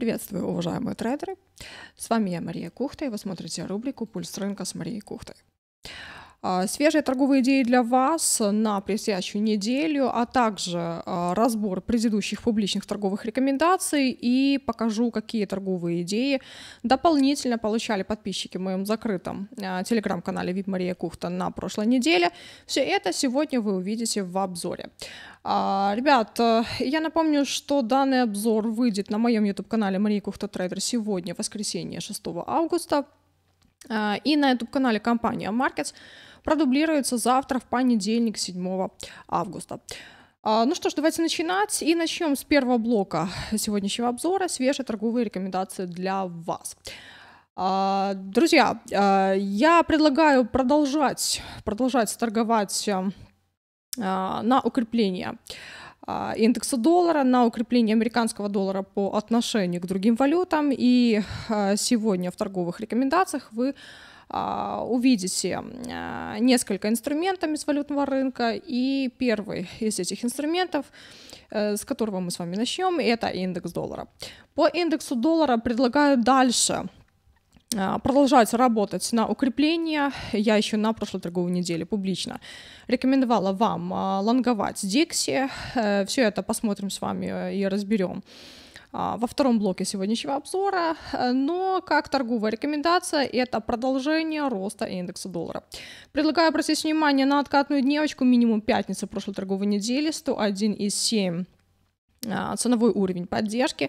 Приветствую, уважаемые трейдеры! С вами я, Мария Кухта, и вы смотрите рубрику «Пульс рынка» с Марией Кухтой. А, свежие торговые идеи для вас на предстоящую неделю, а также а, разбор предыдущих публичных торговых рекомендаций и покажу, какие торговые идеи дополнительно получали подписчики в моем закрытом а, телеграм-канале VIP Мария Кухта на прошлой неделе. Все это сегодня вы увидите в обзоре. Ребят, э, я напомню, что данный обзор выйдет на моем YouTube-канале Мария Кухта Трейдер сегодня, воскресенье, 6 августа. И на YouTube-канале компания Markets продублируется завтра в понедельник, 7 августа. А, ну что ж, давайте начинать. И начнем с первого блока сегодняшнего обзора. Свежие торговые рекомендации для вас. А, друзья, а, я предлагаю продолжать, продолжать торговать на укрепление индекса доллара, на укрепление американского доллара по отношению к другим валютам. И сегодня в торговых рекомендациях вы а, увидите а, несколько инструментов из валютного рынка, и первый из этих инструментов, э, с которого мы с вами начнем, это индекс доллара. По индексу доллара предлагаю дальше а, продолжать работать на укрепление. Я еще на прошлой торговой неделе публично рекомендовала вам лонговать Dixie. Э, Все это посмотрим с вами э, и разберем а, во втором блоке сегодняшнего обзора, э, но как торговая рекомендация это продолжение роста индекса доллара. Предлагаю обратить внимание на откатную дневочку минимум пятницы прошлой торговой недели 101,7 а, ценовой уровень поддержки.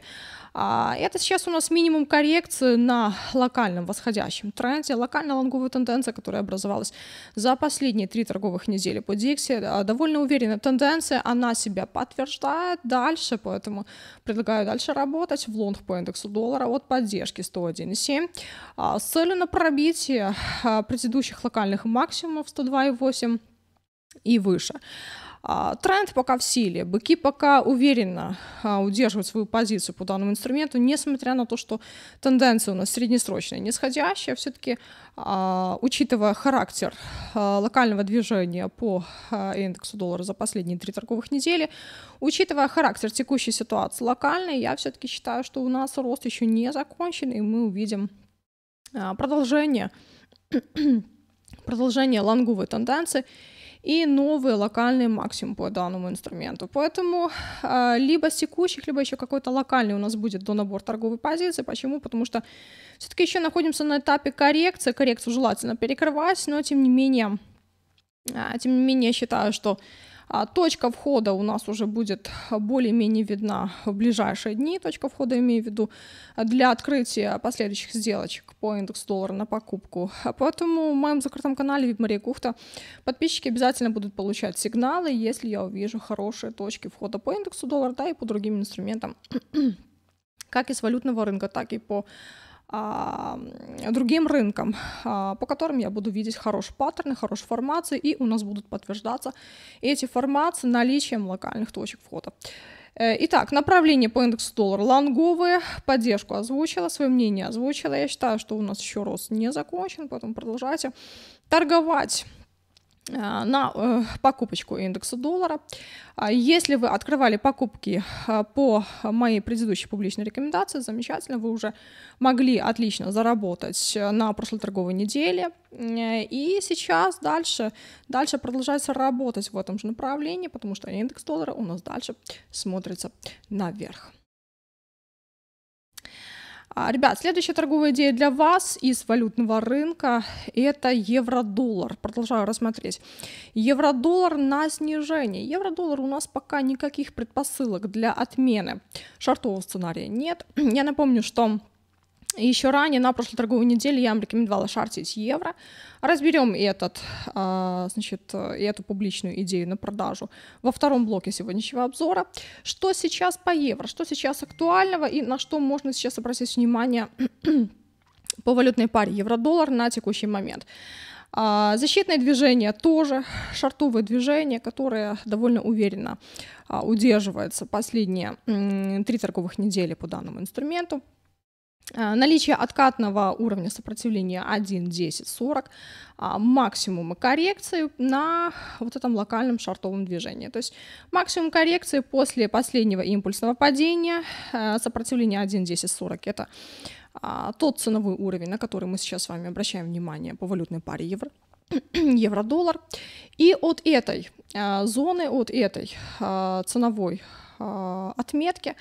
А, это сейчас у нас минимум коррекции на локальном восходящем тренде. Локальная лонговая тенденция, которая образовалась за последние три торговых недели по Dixie, а, довольно уверенная тенденция, она себя подтверждает дальше, поэтому предлагаю дальше работать в лонг по индексу доллара от поддержки 101,7 с целью на пробитие предыдущих локальных максимумов 102,8 и выше. А, тренд пока в силе. Быки пока уверенно а, удерживают свою позицию по данному инструменту, несмотря на то, что тенденция у нас среднесрочная, нисходящая. Все-таки, а, учитывая характер локального движения по индексу доллара за последние три торговых недели, учитывая характер текущей ситуации локальной, я все-таки считаю, что у нас рост еще не закончен, и мы увидим продолжение продолжение лонговой тенденции и новый локальный максимум по данному инструменту. Поэтому э, либо текущих, либо еще какой-то локальный у нас будет до набор торговой позиции. Почему? Потому что все-таки еще находимся на этапе коррекции. Коррекцию желательно перекрывать, но тем не менее, а, тем не менее, я считаю, что а точка входа у нас уже будет более-менее видна в ближайшие дни. Точка входа, имею в виду, для открытия последующих сделочек по индексу доллара на покупку. Поэтому в моем закрытом канале Мария Кухта подписчики обязательно будут получать сигналы, если я увижу хорошие точки входа по индексу доллара, да, и по другим инструментам, как и с валютного рынка, так и по а, другим рынкам, а, по которым я буду видеть хорошие паттерны, хорошие формации, и у нас будут подтверждаться эти формации наличием локальных точек входа. Э, итак, направление по индексу доллара лонговые, поддержку озвучила, свое мнение озвучила. Я считаю, что у нас еще рост не закончен, поэтому продолжайте торговать Э, на э, покупочку индекса доллара. А если вы открывали покупки э, по моей предыдущей публичной рекомендации, замечательно, вы уже могли отлично заработать на прошлой торговой неделе. И сейчас дальше, дальше продолжается работать в этом же направлении, потому что индекс доллара у нас дальше смотрится наверх. А, ребят, следующая торговая идея для вас из валютного рынка – это евро-доллар. Продолжаю рассмотреть. Евро-доллар на снижение. Евро-доллар у нас пока никаких предпосылок для отмены. шортового сценария нет. Я напомню, что и еще ранее на прошлой торговой неделе я вам рекомендовала шартить евро. Разберем этот, а, значит, эту публичную идею на продажу во втором блоке сегодняшнего обзора. Что сейчас по евро, что сейчас актуального и на что можно сейчас обратить внимание по валютной паре евро-доллар на текущий момент. А, защитное движение тоже, шартовое движение, которое довольно уверенно а, удерживается последние три торговых недели по данному инструменту. Э, наличие откатного уровня сопротивления 1, 10, 40, максимума коррекции на вот этом локальном шартовом движении. То есть максимум коррекции после последнего импульсного падения, э, сопротивления 1, 10, 40 – это а, тот ценовой уровень, на который мы сейчас с вами обращаем внимание по валютной паре евро евро-доллар. И от этой э, зоны, от этой ценовой а, отметки,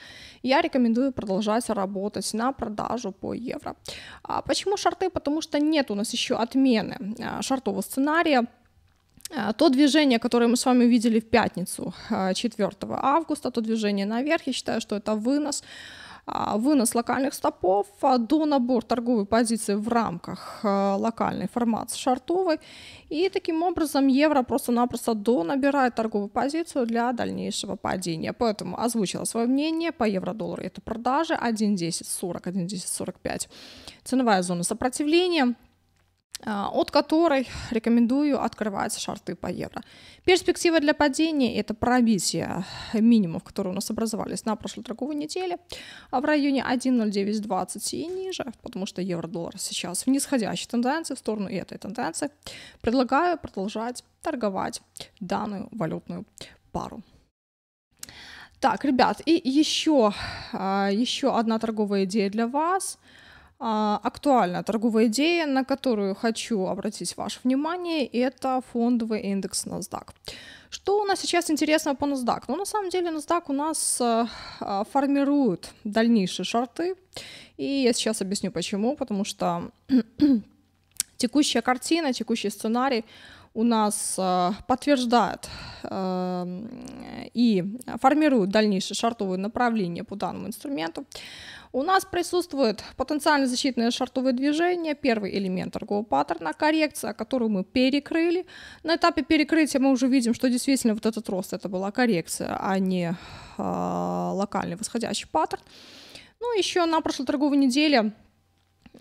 я рекомендую продолжать работать на продажу по евро. А, почему шарты? Потому что нет у нас еще отмены а, шартового сценария. То движение, которое мы с вами видели в пятницу, 4 августа, то движение наверх, я считаю, что это вынос. А, вынос локальных стопов, а, до набор торговой позиции в рамках а, локальной формации шартовой. И таким образом евро просто-напросто до набирает торговую позицию для дальнейшего падения. Поэтому озвучила свое мнение по евро-доллару это продажи 1.1040, 1.1045. Ценовая зона сопротивления – Э, от которой рекомендую открывать шарты по евро. Перспектива для падения – это пробитие минимумов, которые у нас образовались на прошлой торговой неделе а в районе 1.0920 и ниже, потому что евро-доллар сейчас в нисходящей тенденции, в сторону этой тенденции. Предлагаю продолжать торговать данную валютную пару. Так, ребят, и еще, э, еще одна торговая идея для вас – а, актуальная торговая идея, на которую хочу обратить ваше внимание, это фондовый индекс NASDAQ. Что у нас сейчас интересного по NASDAQ? Ну, на самом деле, NASDAQ у нас а, а, формирует дальнейшие шорты, и я сейчас объясню почему, потому что текущая картина, текущий сценарий – у нас э, подтверждает эм, и формирует дальнейшие шартовые направления по данному инструменту. У нас присутствует потенциально защитное шартовое движение, первый элемент торгового паттерна, коррекция, которую мы перекрыли. На этапе перекрытия мы уже видим, что действительно вот этот рост, это была коррекция, а не э, локальный восходящий паттерн. Ну, еще на прошлой торговой неделе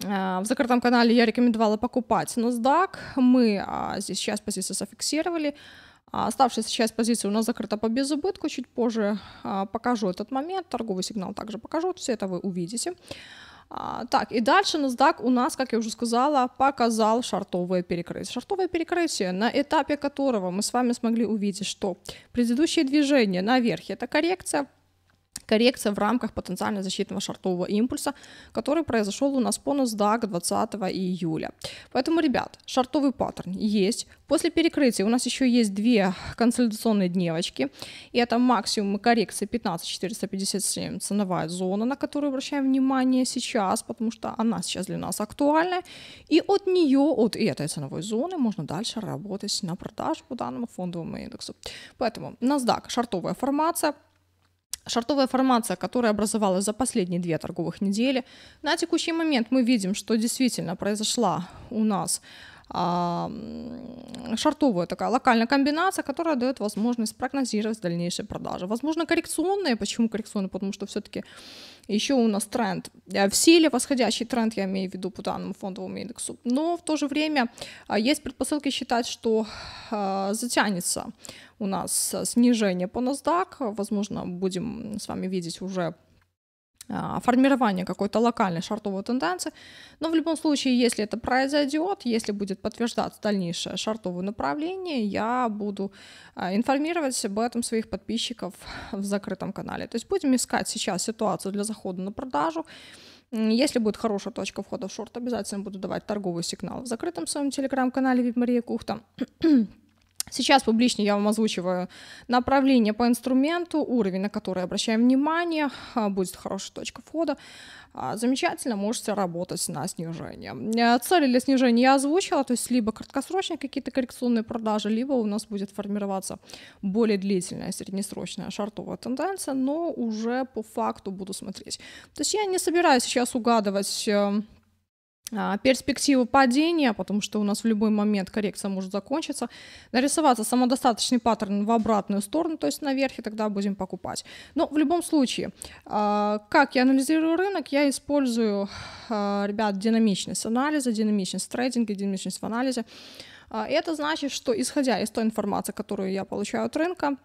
в закрытом канале я рекомендовала покупать NASDAQ, мы а, здесь часть позиций зафиксировали, а, Оставшаяся часть позиции у нас закрыта по безубытку, чуть позже а, покажу этот момент, торговый сигнал также покажу, все это вы увидите. Так, и дальше NASDAQ у нас, как я уже сказала, показал шартовое перекрытие. Шартовое перекрытие, на этапе которого мы с вами смогли увидеть, что предыдущее движение наверх – это коррекция – коррекция в рамках потенциально защитного шортового импульса, который произошел у нас по NASDAQ 20 июля. Поэтому, ребят, шортовый паттерн есть. После перекрытия у нас еще есть две консолидационные дневочки. И это максимум коррекции 15457, ценовая зона, на которую обращаем внимание сейчас, потому что она сейчас для нас актуальна. И от нее, от этой ценовой зоны можно дальше работать на продажу по данному фондовому индексу. Поэтому NASDAQ, шортовая формация – шортовая формация, которая образовалась за последние две торговых недели, на текущий момент мы видим, что действительно произошла у нас а, шортовая такая локальная комбинация, которая дает возможность прогнозировать дальнейшие продажи. Возможно, коррекционные. Почему коррекционные? Потому что все-таки еще у нас тренд. Э, в силе восходящий тренд, я имею в виду по данному фондовому индексу. Но в то же время э, есть предпосылки считать, что э, затянется у нас снижение по NASDAQ. Возможно, будем с вами видеть уже а, формирование какой-то локальной шартовой тенденции. Но в любом случае, если это произойдет, если будет подтверждаться дальнейшее шартовое направление, я буду а, информировать об этом своих подписчиков в закрытом канале. То есть будем искать сейчас ситуацию для захода на продажу. Если будет хорошая точка входа в шорт, обязательно буду давать торговый сигнал в закрытом своем телеграм-канале VIP Мария Кухта. Сейчас публично я вам озвучиваю направление по инструменту, уровень, на который обращаем внимание, а, будет хорошая точка входа. А, замечательно, можете работать на снижение. А, цели для снижения я озвучила, то есть либо краткосрочные какие-то коррекционные продажи, либо у нас будет формироваться более длительная среднесрочная шартовая тенденция, но уже по факту буду смотреть. То есть я не собираюсь сейчас угадывать эм, а, перспективу падения, потому что у нас в любой момент коррекция может закончиться, нарисоваться самодостаточный паттерн в обратную сторону, то есть наверх, и тогда будем покупать. Но в любом случае, а, как я анализирую рынок, я использую, а, ребят, динамичность анализа, динамичность трейдинга, динамичность в анализе. Это значит, что исходя из той информации, которую я получаю от рынка,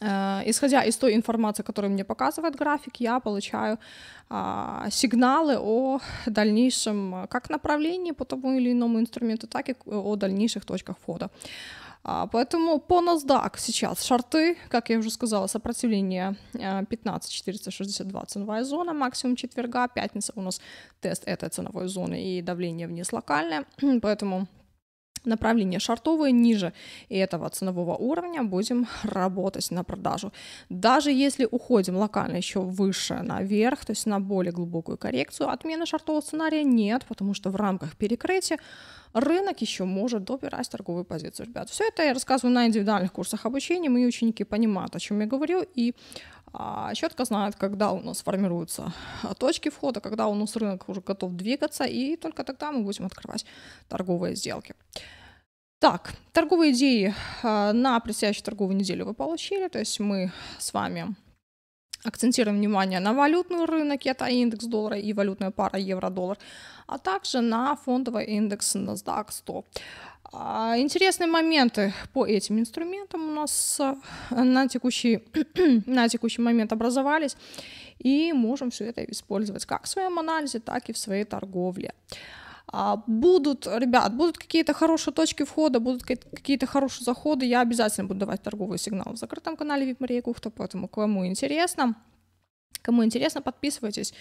Э, исходя из той информации, которую мне показывает график, я получаю а, сигналы о дальнейшем как направлении по тому или иному инструменту, так и о дальнейших точках входа. А, поэтому по NASDAQ сейчас шарты, как я уже сказала, сопротивление 15-462 э, ценовая зона, максимум четверга, пятница у нас тест этой ценовой зоны и давление вниз локальное, поэтому направление шартовое ниже этого ценового уровня будем работать на продажу. Даже если уходим локально еще выше наверх, то есть на более глубокую коррекцию, отмены шартового сценария нет, потому что в рамках перекрытия рынок еще может допирать торговую позицию. Ребят, все это я рассказываю на индивидуальных курсах обучения, мои ученики понимают, о чем я говорю, и четко а знает, когда у нас формируются а, точки входа, когда у нас рынок уже готов двигаться, и только тогда мы будем открывать торговые сделки. Так, торговые идеи а, на предстоящую торговую неделю вы получили, то есть мы с вами акцентируем внимание на валютный рынок, это индекс доллара и валютная пара евро-доллар, а также на фондовый индекс NASDAQ 100. А, интересные моменты по этим инструментам у нас э, на текущий, на текущий момент образовались, и можем все это использовать как в своем анализе, так и в своей торговле. А, будут, ребят, будут какие-то хорошие точки входа, будут какие-то хорошие заходы, я обязательно буду давать торговый сигнал в закрытом канале VIP Мария Кухта, поэтому кому интересно, Кому интересно, подписывайтесь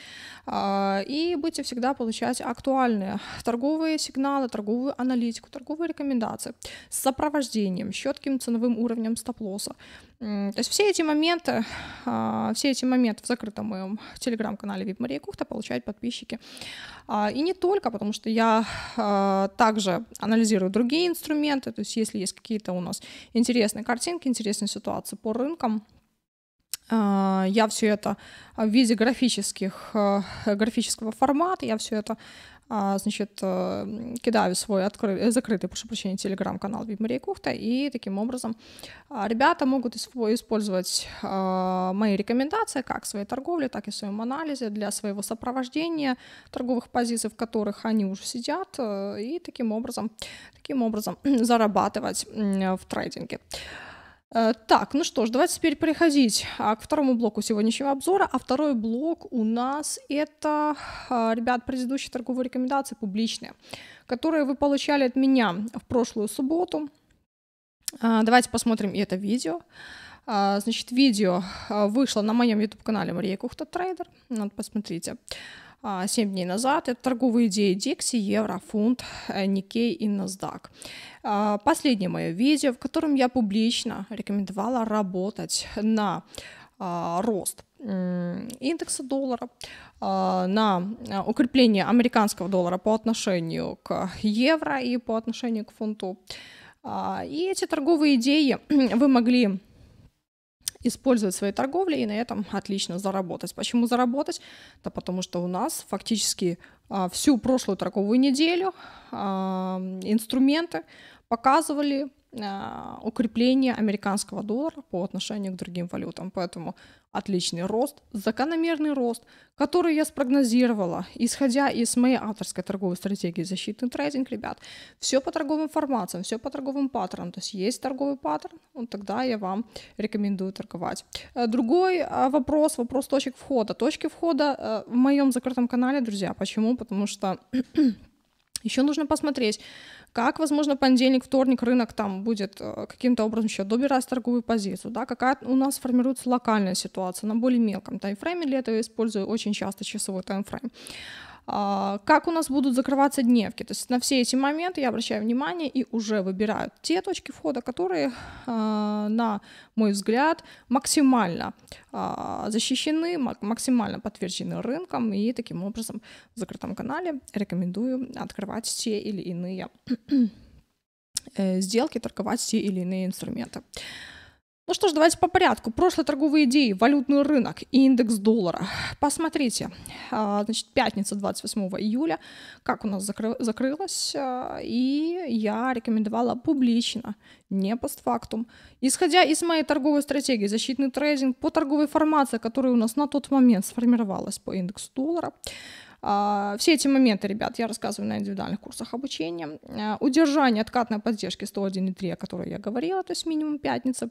а, и будете всегда получать актуальные торговые сигналы, торговую аналитику, торговые рекомендации с сопровождением, четким ценовым уровнем стоп-лосса. То есть все эти моменты, а, все эти моменты в закрытом моем телеграм-канале VIP Мария Кухта получают подписчики. А, и не только, потому что я также анализирую другие инструменты, то есть если есть какие-то у нас интересные картинки, интересные ситуации по рынкам, Э, я все это э, в виде графических, э, графического формата, я все это значит, кидаю в свой открытый, закрытый, прошу прощения, телеграм-канал Мария Кухта, и таким образом ребята могут использовать мои рекомендации как в своей торговле, так и в своем анализе для своего сопровождения торговых позиций, в которых они уже сидят, и таким образом, таким образом зарабатывать в трейдинге. Э, так, ну что ж, давайте теперь переходить а, к второму блоку сегодняшнего обзора. А второй блок у нас это, а, ребят, предыдущие торговые рекомендации публичные, которые вы получали от меня в прошлую субботу. А, давайте посмотрим это видео. Значит, видео вышло на моем YouTube-канале Мария Кухта Трейдер. Вот, посмотрите. Посмотрите. 7 а, дней назад. Это торговые идеи Dixie, Евро, Фунт, э, Никей и NASDAQ. А, последнее мое видео, в котором я публично рекомендовала работать на а, рост индекса доллара, на э, укрепление американского доллара по отношению к евро и по отношению к фунту. И эти торговые идеи вы могли использовать своей торговлей и на этом отлично заработать. Почему заработать? Да потому что у нас фактически а, всю прошлую торговую неделю а, инструменты показывали а, укрепление американского доллара по отношению к другим валютам. Поэтому Отличный рост, закономерный рост, который я спрогнозировала, исходя из моей авторской торговой стратегии защитный трейдинг, ребят. Все по торговым формациям, все по торговым паттернам. То есть есть торговый паттерн, вот ну, тогда я вам рекомендую торговать. Э, другой э, вопрос, вопрос точек входа. Точки входа э, в моем закрытом канале, друзья. Почему? Потому что еще нужно посмотреть, как, возможно, понедельник, вторник рынок там будет э, каким-то образом еще добирать торговую позицию, да, какая у нас формируется локальная ситуация на более мелком таймфрейме, для этого я использую очень часто часовой таймфрейм. А, как у нас будут закрываться дневки. То есть на все эти моменты я обращаю внимание и уже выбираю те точки входа, которые, а, на мой взгляд, максимально а, защищены, максимально подтверждены рынком, и таким образом в закрытом канале рекомендую открывать те или иные э, сделки, торговать те или иные инструменты. Ну что ж, давайте по порядку. Прошлые торговые идеи, валютный рынок и индекс доллара. Посмотрите, а, значит, пятница 28 июля, как у нас закры- закрылось, а, и я рекомендовала публично, не постфактум. Исходя из моей торговой стратегии, защитный трейдинг по торговой формации, которая у нас на тот момент сформировалась по индексу доллара, а, все эти моменты, ребят, я рассказываю на индивидуальных курсах обучения. Удержание откатной поддержки 101,3, о которой я говорила, то есть минимум пятница.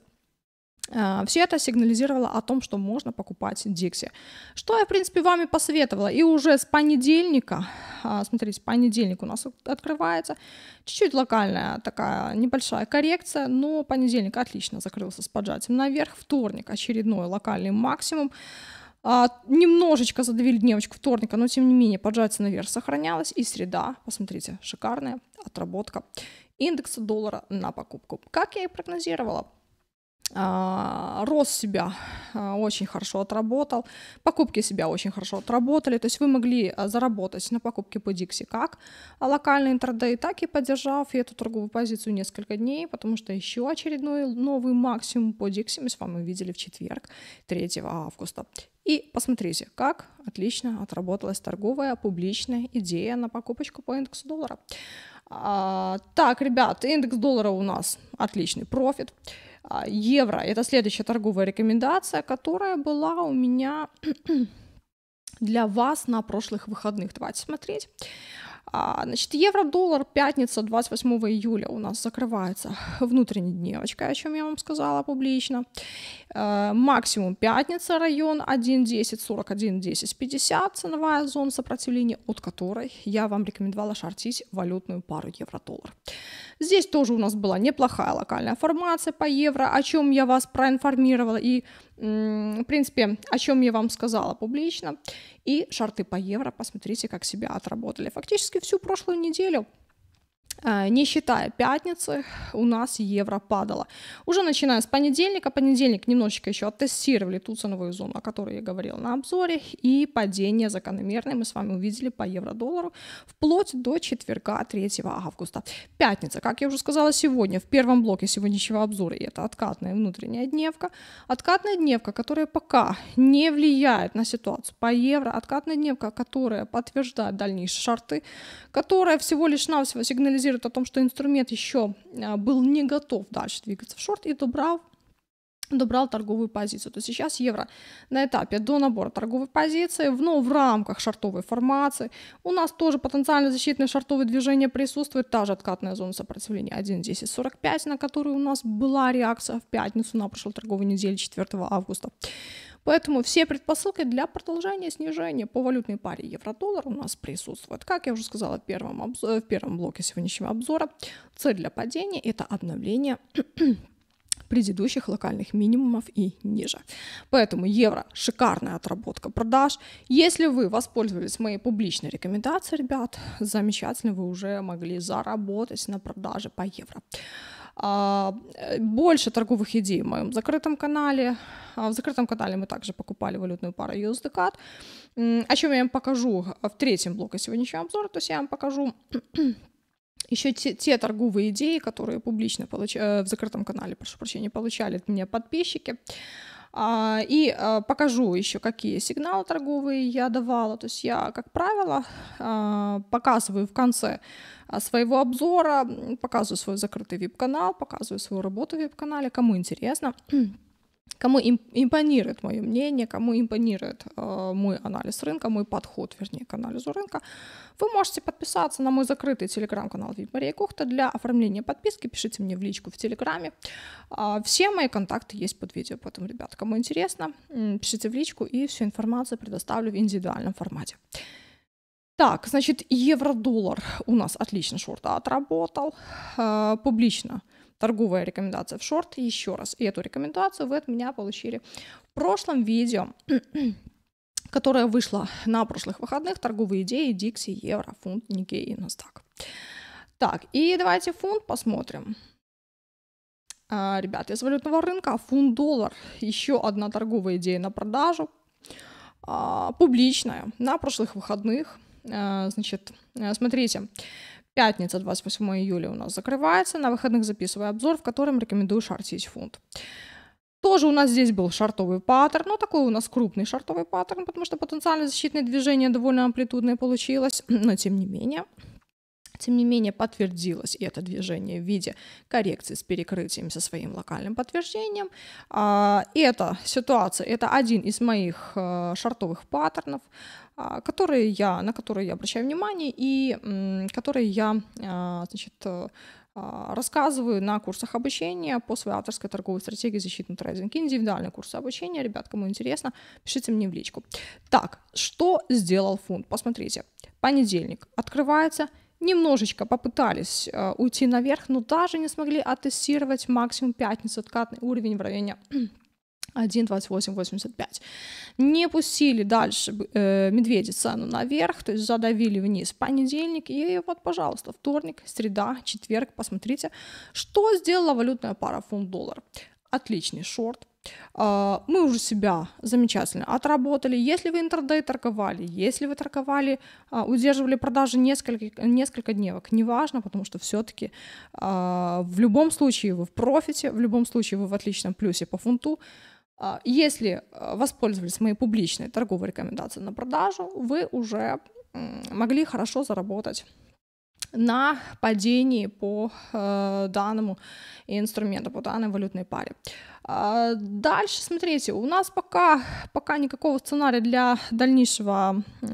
А, Все это сигнализировало о том, что можно покупать Dixie. Что я, в принципе, вам и посоветовала. И уже с понедельника, а, смотрите, понедельник у нас открывается чуть-чуть локальная такая небольшая коррекция, но понедельник отлично закрылся с поджатием наверх. Вторник очередной локальный максимум. А, немножечко задавили дневочку вторника, но тем не менее поджатие наверх сохранялось. И среда, посмотрите, шикарная отработка индекса доллара на покупку. Как я и прогнозировала, а, рост себя а, очень хорошо отработал, покупки себя очень хорошо отработали, то есть вы могли а, заработать на покупке по Dixie как локальный интрадей, так и поддержав эту торговую позицию несколько дней, потому что еще очередной новый максимум по Dixie мы с вами увидели в четверг, 3 августа. И посмотрите, как отлично отработалась торговая публичная идея на покупочку по индексу доллара. так, ребят, индекс доллара у нас отличный профит. А, евро. Это следующая торговая рекомендация, которая была у меня для вас на прошлых выходных. Давайте смотреть. А, значит, евро-доллар пятница 28 июля у нас закрывается внутренняя дневочка, о чем я вам сказала публично. А, максимум пятница район 1.10, 41, 50, ценовая зона сопротивления, от которой я вам рекомендовала шортить валютную пару евро-доллар. Здесь тоже у нас была неплохая локальная формация по евро, о чем я вас проинформировала и, в принципе, о чем я вам сказала публично. И шарты по евро, посмотрите, как себя отработали. Фактически всю прошлую неделю Э, не считая пятницы, у нас евро падало. Уже начиная с понедельника, понедельник немножечко еще оттестировали ту ценовую зону, о которой я говорила на обзоре, и падение закономерное мы с вами увидели по евро-доллару вплоть до четверга 3 августа. Пятница, как я уже сказала сегодня, в первом блоке сегодняшнего обзора, и это откатная внутренняя дневка. Откатная дневка, которая пока не влияет на ситуацию по евро, откатная дневка, которая подтверждает дальнейшие шарты, которая всего лишь навсего сигнализирует сигнализирует о том, что инструмент еще а, был не готов дальше двигаться в шорт и добрал добрал торговую позицию. То есть сейчас евро на этапе до набора торговой позиции, но ну, в рамках шортовой формации. У нас тоже потенциально защитное шортовое движение присутствует, та же откатная зона сопротивления 1.10.45, на которую у нас была реакция в пятницу на прошлой торговой неделе 4 августа. Поэтому все предпосылки для продолжения снижения по валютной паре евро-доллар у нас присутствуют. Как я уже сказала в первом, обзор, в первом блоке сегодняшнего обзора, цель для падения – это обновление предыдущих локальных минимумов и ниже. Поэтому евро – шикарная отработка продаж. Если вы воспользовались моей публичной рекомендацией, ребят, замечательно, вы уже могли заработать на продаже по евро. А, э, больше торговых идей в моем закрытом канале. А, в закрытом канале мы также покупали валютную пару USDCAD, о чем я вам покажу в третьем блоке сегодняшнего обзора. То есть я вам покажу еще те, те торговые идеи, которые публично получ... Э, в закрытом канале, прошу прощения, получали от меня подписчики. А, и а, покажу еще, какие сигналы торговые я давала. То есть я, как правило, а, показываю в конце своего обзора, показываю свой закрытый веб-канал, показываю свою работу в веб-канале, кому интересно кому импонирует мое мнение, кому импонирует э, мой анализ рынка, мой подход, вернее, к анализу рынка, вы можете подписаться на мой закрытый телеграм-канал Мария Кухта. Для оформления подписки пишите мне в личку в телеграме. Э, все мои контакты есть под видео, поэтому, ребят, кому интересно, пишите в личку и всю информацию предоставлю в индивидуальном формате. Так, значит, евро-доллар у нас отлично шорта отработал э, публично – торговая рекомендация в шорт еще раз. И эту рекомендацию вы от меня получили в прошлом видео которое вышло на прошлых выходных, торговые идеи, Дикси, Евро, фунт, Никей и Nasdaq. Так, и давайте фунт посмотрим. А, ребят, из валютного рынка фунт-доллар, еще одна торговая идея на продажу, а, публичная, на прошлых выходных. А, значит, э, смотрите, Пятница, 28 июля у нас закрывается. На выходных записываю обзор, в котором рекомендую шортить фунт. Тоже у нас здесь был шартовый паттерн, ну такой у нас крупный шартовый паттерн, потому что потенциально защитное движение довольно амплитудное получилось, но тем не менее. Тем не менее, подтвердилось и это движение в виде коррекции с перекрытием со своим локальным подтверждением. А, эта ситуация, это один из моих э, шартовых паттернов. А, которые я, на которые я обращаю внимание и которые я а, значит, э, а, рассказываю на курсах обучения по своей авторской торговой стратегии защитный трейдинг. Индивидуальные курсы обучения, ребят, кому интересно, пишите мне в личку. Так, что сделал фунт? Посмотрите, понедельник открывается немножечко попытались э, уйти наверх, но даже не смогли оттестировать максимум пятницы, откатный уровень в районе 1,2885. Не пустили дальше э, медведя цену наверх, то есть задавили вниз понедельник, и вот, пожалуйста, вторник, среда, четверг, посмотрите, что сделала валютная пара фунт-доллар. Отличный шорт, а, мы уже себя замечательно отработали. Если вы интердей торговали, если вы торговали, а, удерживали продажи несколько, несколько дневок, неважно, потому что все-таки а, в любом случае вы в профите, в любом случае вы в отличном плюсе по фунту, а, если э, воспользовались моей публичной торговой рекомендацией на продажу, вы уже могли хорошо заработать на падении по э, данному инструменту, по данной валютной паре. А, дальше, смотрите, у нас пока, пока никакого сценария для дальнейшего э,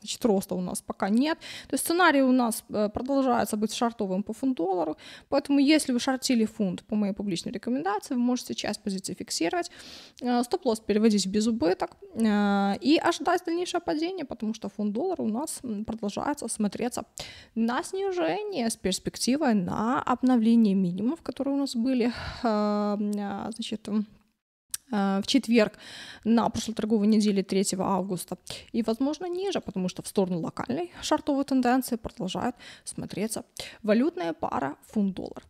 значит, роста у нас пока нет. То есть сценарий у нас э, продолжается быть шартовым по фунт-доллару, поэтому если вы шортили фунт по моей публичной рекомендации, вы можете часть позиции фиксировать, э, стоп-лосс переводить в безубыток и ожидать дальнейшего падения, потому что фунт-доллар у нас продолжается смотреться на снижение с перспективой на обновление минимумов, которые у нас были значит, значит, э, в четверг на прошлой торговой неделе 3 августа и, возможно, ниже, потому что в сторону локальной шартовой тенденции продолжает смотреться валютная пара фунт-доллар.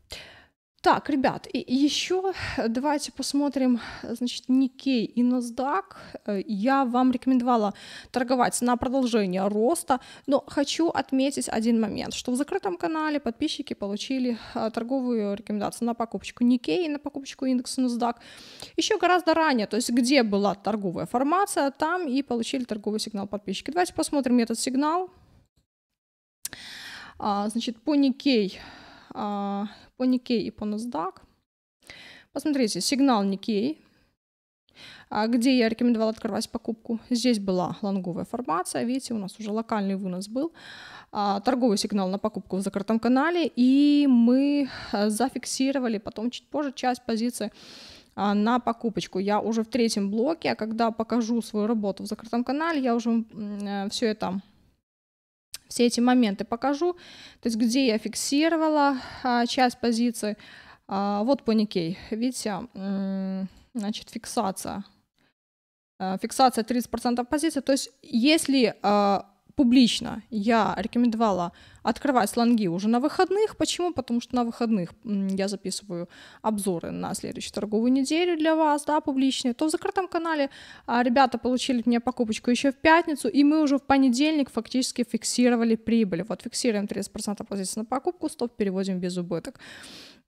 Так, ребят, и еще давайте посмотрим, значит, Никей и NASDAQ. Э, я вам рекомендовала торговать на продолжение роста, но хочу отметить один момент, что в закрытом канале подписчики получили э, торговую рекомендацию на покупочку Никей и на покупочку индекса NASDAQ еще гораздо ранее, то есть где была торговая формация, там и получили торговый сигнал подписчики. Давайте посмотрим этот сигнал. А, значит, по Никей а, по Никей и по NASDAQ. Посмотрите, сигнал Никей, а, где я рекомендовала открывать покупку. Здесь была лонговая формация, видите, у нас уже локальный вынос был. А, торговый сигнал на покупку в закрытом канале, и мы зафиксировали потом чуть позже часть позиции на покупочку. Я уже в третьем блоке, а когда покажу свою работу в закрытом канале, я уже э, все это все эти моменты покажу, то есть где я фиксировала а, часть позиции, А, вот паникей, видите, значит, фиксация. А, фиксация 30% позиции, то есть если а, публично я рекомендовала открывать слонги уже на выходных. Почему? Потому что на выходных я записываю обзоры на следующую торговую неделю для вас, да, публичные. То в закрытом канале а, ребята получили от меня покупочку еще в пятницу, и мы уже в понедельник фактически фиксировали прибыль. Вот фиксируем 30% позиции на покупку, стоп переводим без убыток.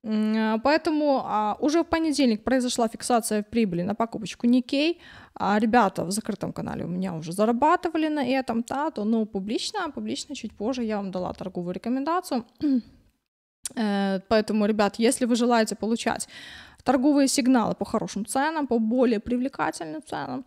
А, поэтому а, уже в понедельник произошла фиксация прибыли на покупочку Никей. А, ребята в закрытом канале у меня уже зарабатывали на этом, да, но ну, публично, публично чуть позже я вам дала торговую рекомендацию. Э, поэтому, ребят, если вы желаете получать торговые сигналы по хорошим ценам, по более привлекательным ценам,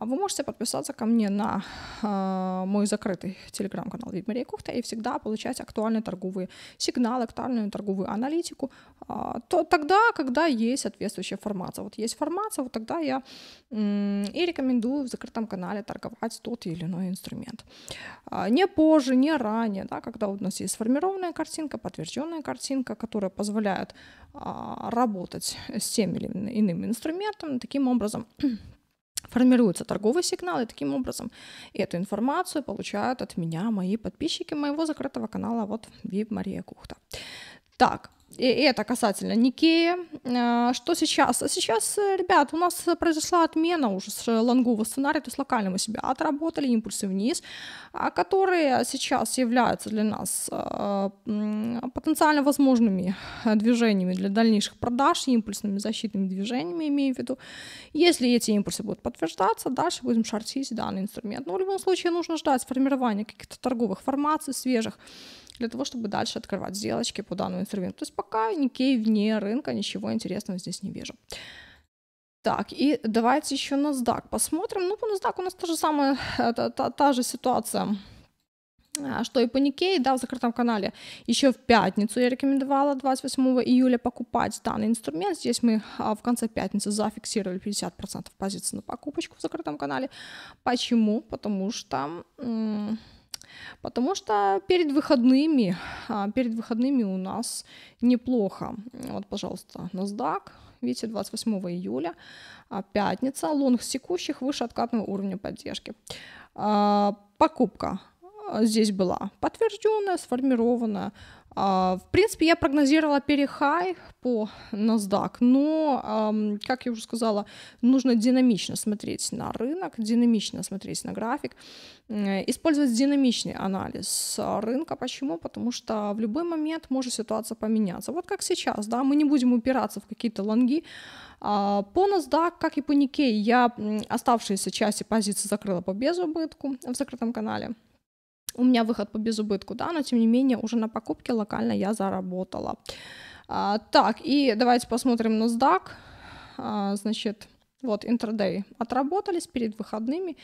а вы можете подписаться ко мне на э, мой закрытый телеграм-канал Вид Кухта и всегда получать актуальные торговые сигналы, актуальную торговую аналитику. Э, то тогда, когда есть соответствующая формация. Вот есть формация, вот тогда я э, и рекомендую в закрытом канале торговать тот или иной инструмент. Э, не позже, не ранее, да, когда у нас есть сформированная картинка, подтвержденная картинка, которая позволяет э, работать с тем или иным инструментом. Таким образом, формируются торговые сигналы, таким образом эту информацию получают от меня мои подписчики моего закрытого канала, вот Вип Мария Кухта. Так, и это касательно Никея. Э, что сейчас? Сейчас, э, ребят, у нас произошла отмена уже с лонгового сценария, то есть локально мы себя отработали, импульсы вниз, а которые сейчас являются для нас э, потенциально возможными движениями для дальнейших продаж, импульсными защитными движениями, имею в виду. Если эти импульсы будут подтверждаться, дальше будем шортить данный инструмент. Но в любом случае нужно ждать формирования каких-то торговых формаций свежих, для того, чтобы дальше открывать сделочки по данному инструменту. То есть пока никакей вне рынка ничего интересного здесь не вижу. Так, и давайте еще NASDAQ посмотрим. Ну, по NASDAQ у нас та же самая, та, та, та же ситуация, а, что и по Никей, да, в закрытом канале. Еще в пятницу я рекомендовала 28 июля покупать данный инструмент. Здесь мы а, в конце пятницы зафиксировали 50% позиции на покупочку в закрытом канале. Почему? Потому что... М- Потому что перед выходными, а, перед выходными у нас неплохо. Вот, пожалуйста, NASDAQ, видите, 28 июля, а, пятница, лонг секущих выше откатного уровня поддержки. А, покупка здесь была подтвержденная, сформированная, а, в принципе, я прогнозировала перехай по NASDAQ, но, как я уже сказала, нужно динамично смотреть на рынок, динамично смотреть на график, э, использовать динамичный анализ рынка. Почему? Потому что в любой момент может ситуация поменяться. Вот как сейчас, да, мы не будем упираться в какие-то лонги. А, по NASDAQ, как и по Nikkei, я оставшиеся части позиции закрыла по безубытку в закрытом канале у меня выход по безубытку, да, но тем не менее уже на покупке локально я заработала. А, так, и давайте посмотрим NASDAQ, а, значит, вот, интрадей отработались перед выходными.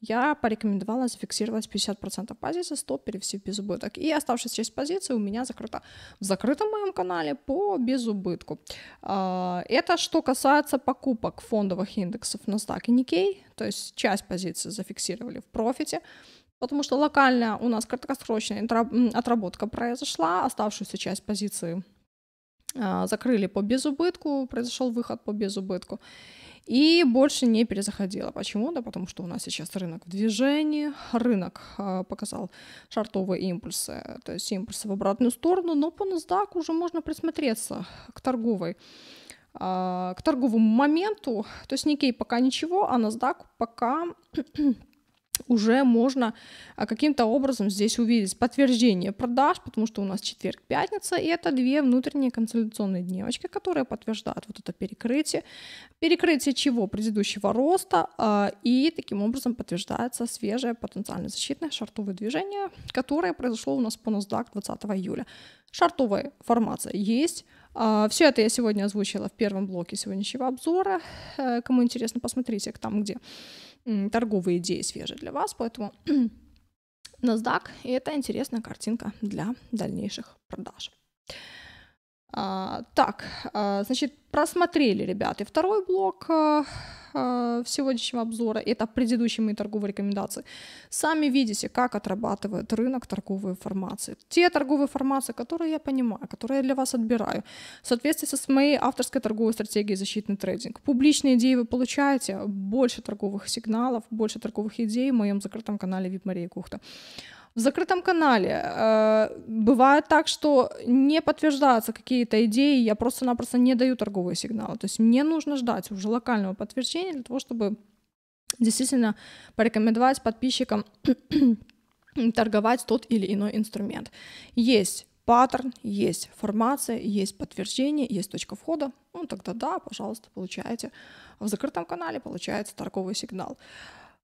Я порекомендовала зафиксировать 50% позиции, стоп перевести в безубыток. И оставшаяся часть позиции у меня закрыта в закрытом моем канале по безубытку. А, это что касается покупок фондовых индексов NASDAQ и Nikkei. То есть часть позиции зафиксировали в профите, потому что локально у нас краткосрочная отработка произошла, оставшуюся часть позиции а, закрыли по безубытку, произошел выход по безубытку, и больше не перезаходила. Почему? Да потому что у нас сейчас рынок в движении, рынок а, показал шартовые импульсы, то есть импульсы в обратную сторону, но по NASDAQ уже можно присмотреться к торговой а, к торговому моменту, то есть Никей пока ничего, а NASDAQ пока уже можно а, каким-то образом здесь увидеть подтверждение продаж, потому что у нас четверг, пятница, и это две внутренние консолидационные дневочки, которые подтверждают вот это перекрытие. Перекрытие чего? Предыдущего роста, а, и таким образом подтверждается свежее потенциально защитное шартовое движение, которое произошло у нас по NASDAQ 20 июля. Шартовая формация есть, а, все это я сегодня озвучила в первом блоке сегодняшнего обзора. Э, кому интересно, посмотрите там, где торговые идеи свежие для вас, поэтому NASDAQ, и это интересная картинка для дальнейших продаж. А, так, а, значит, просмотрели, ребята, второй блок а, а, сегодняшнего обзора, это предыдущие мои торговые рекомендации. Сами видите, как отрабатывает рынок торговой формации. Те торговые формации, которые я понимаю, которые я для вас отбираю, в соответствии с моей авторской торговой стратегией защитный трейдинг. Публичные идеи вы получаете, больше торговых сигналов, больше торговых идей в моем закрытом канале VIP Мария Кухта в закрытом канале. Э, бывает так, что не подтверждаются какие-то идеи, я просто-напросто не даю торговые сигналы. То есть мне нужно ждать уже локального подтверждения для того, чтобы действительно порекомендовать подписчикам торговать тот или иной инструмент. Есть паттерн, есть формация, есть подтверждение, есть точка входа, ну тогда да, пожалуйста, получаете. В закрытом канале получается торговый сигнал.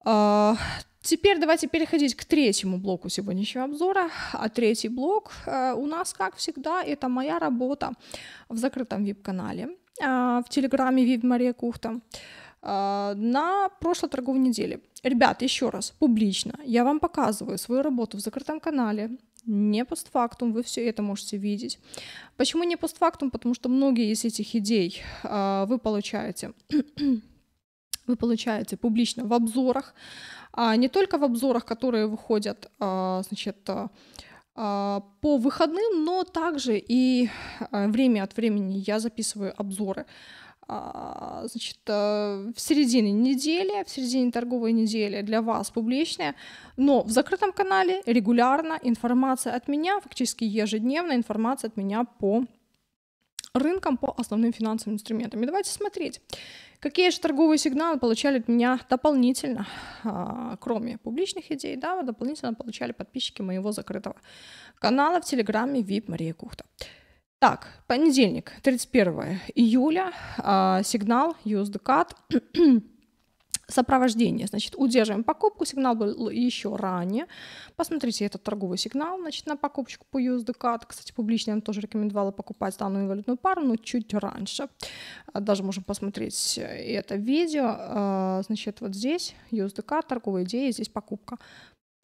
А, теперь давайте переходить к третьему блоку сегодняшнего обзора. А третий блок э, у нас, как всегда, это моя работа в закрытом вип-канале а, в Телеграме Вид Мария Кухта а, на прошлой торговой неделе. Ребят, еще раз, публично я вам показываю свою работу в закрытом канале, не постфактум, вы все это можете видеть. Почему не постфактум? Потому что многие из этих идей вы получаете вы получаете публично в обзорах, а не только в обзорах, которые выходят, а, значит, а, а, по выходным, но также и время от времени я записываю обзоры. Значит, э, в середине недели, в середине торговой недели для вас публичная, но в закрытом канале регулярно информация от меня, фактически ежедневная информация от меня по рынкам, по основным финансовым инструментам. И давайте смотреть. Какие же торговые сигналы получали от меня дополнительно, а, кроме публичных идей, да, вот дополнительно получали подписчики моего закрытого канала в Телеграме VIP Мария Кухта. Так, понедельник, 31 июля, а, сигнал USDCAT сопровождение. Значит, удерживаем покупку, сигнал был еще ранее. Посмотрите этот торговый сигнал, значит, на покупочку по USDK. Кстати, публично я вам тоже рекомендовала покупать данную валютную пару, но чуть раньше. А даже можем посмотреть э, это видео. А, значит, вот здесь USDK, торговая идея, здесь покупка.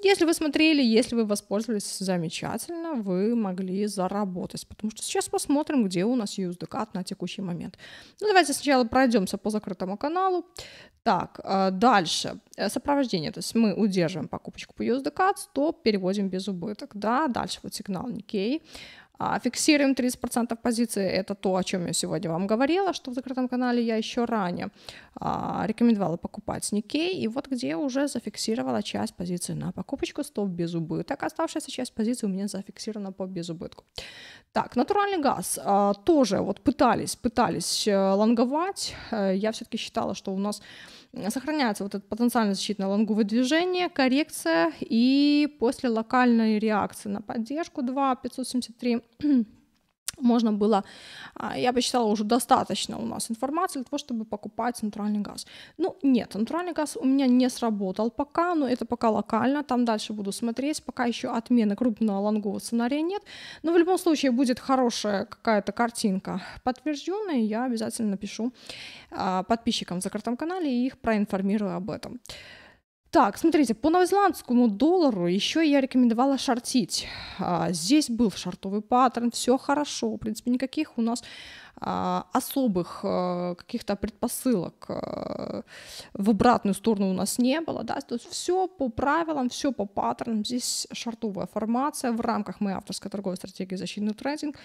Если вы смотрели, если вы воспользовались, замечательно, вы могли заработать, потому что сейчас посмотрим, где у нас USDCAT на текущий момент. Ну, давайте сначала пройдемся по закрытому каналу. Так, э, дальше. Э, сопровождение, то есть мы удерживаем покупочку по USDCAT, стоп, переводим без убыток, да, дальше вот сигнал Nikkei, а, фиксируем 30% позиции, это то, о чем я сегодня вам говорила, что в закрытом канале я еще ранее а, рекомендовала покупать Никей, и вот где уже зафиксировала часть позиции на покупочку, стоп без убыток, оставшаяся часть позиции у меня зафиксирована по безубытку. Так, натуральный газ а, тоже вот пытались, пытались э, лонговать, э, я все-таки считала, что у нас сохраняется вот этот потенциально защитное лонговое движение, коррекция и после локальной реакции на поддержку 2 573 можно было, а, я посчитала уже достаточно у нас информации для того, чтобы покупать центральный газ. Ну, нет, центральный газ у меня не сработал пока, но это пока локально, там дальше буду смотреть, пока еще отмены крупного лонгового сценария нет, но в любом случае будет хорошая какая-то картинка подтвержденная, я обязательно напишу а, подписчикам в закрытом канале и их проинформирую об этом. Так, смотрите, по новозеландскому доллару еще я рекомендовала шортить. А, здесь был шортовый паттерн, все хорошо, в принципе, никаких у нас а, особых а, каких-то предпосылок а, в обратную сторону у нас не было, да, то есть все по правилам, все по паттернам, здесь шортовая формация в рамках моей авторской торговой стратегии защитный трейдинг,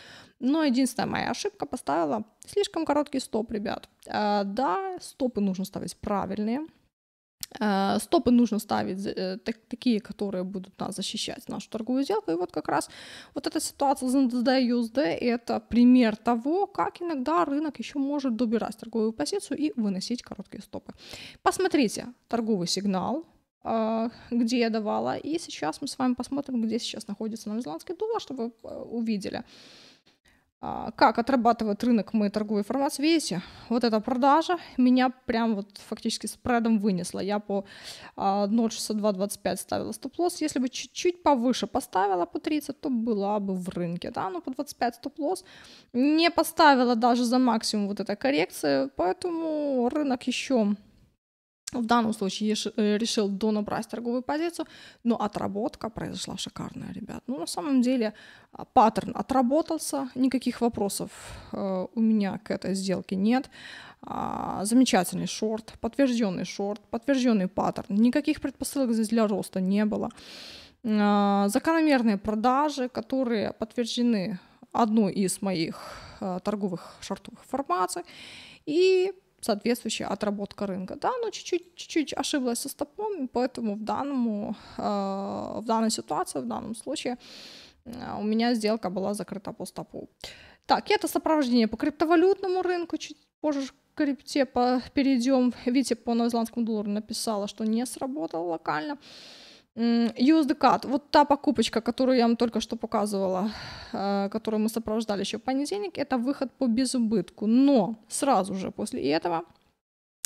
но единственная моя ошибка поставила слишком короткий стоп, ребят. А, да, стопы нужно ставить правильные, Э, стопы нужно ставить э, такие, которые будут нас защищать нашу торговую сделку. И вот как раз вот эта ситуация с NDD и USD – это пример того, как иногда рынок еще может добирать торговую позицию и выносить короткие стопы. Посмотрите торговый сигнал, э, где я давала. И сейчас мы с вами посмотрим, где сейчас находится новозеландский доллар, чтобы вы увидели. А, как отрабатывает рынок моей торговой информации? Видите, вот эта продажа меня прям вот фактически спредом вынесла. Я по 0,6225 а, ставила стоп-лосс. Если бы чуть-чуть повыше поставила по 30, то была бы в рынке. Да? Но по 25 стоп-лосс не поставила даже за максимум вот этой коррекции, поэтому рынок еще ну, в данном случае я э, решил донабрать торговую позицию, но отработка произошла шикарная, ребят. Ну, на самом деле, а, паттерн отработался, никаких вопросов э, у меня к этой сделке нет. А, замечательный шорт, подтвержденный шорт, подтвержденный паттерн. Никаких предпосылок здесь для роста не было. А, закономерные продажи, которые подтверждены одной из моих э, торговых шортовых формаций. И соответствующая отработка рынка. Да, но чуть-чуть, чуть-чуть ошиблась со стопом, поэтому в, данному, э, в данной ситуации, в данном случае э, у меня сделка была закрыта по стопу. Так, это сопровождение по криптовалютному рынку, чуть позже крипте по, перейдем. Видите, по новозеландскому доллару написала, что не сработало локально. USDCAD, вот та покупочка, которую я вам только что показывала, э, которую мы сопровождали еще в понедельник, это выход по безубытку. Но сразу же после этого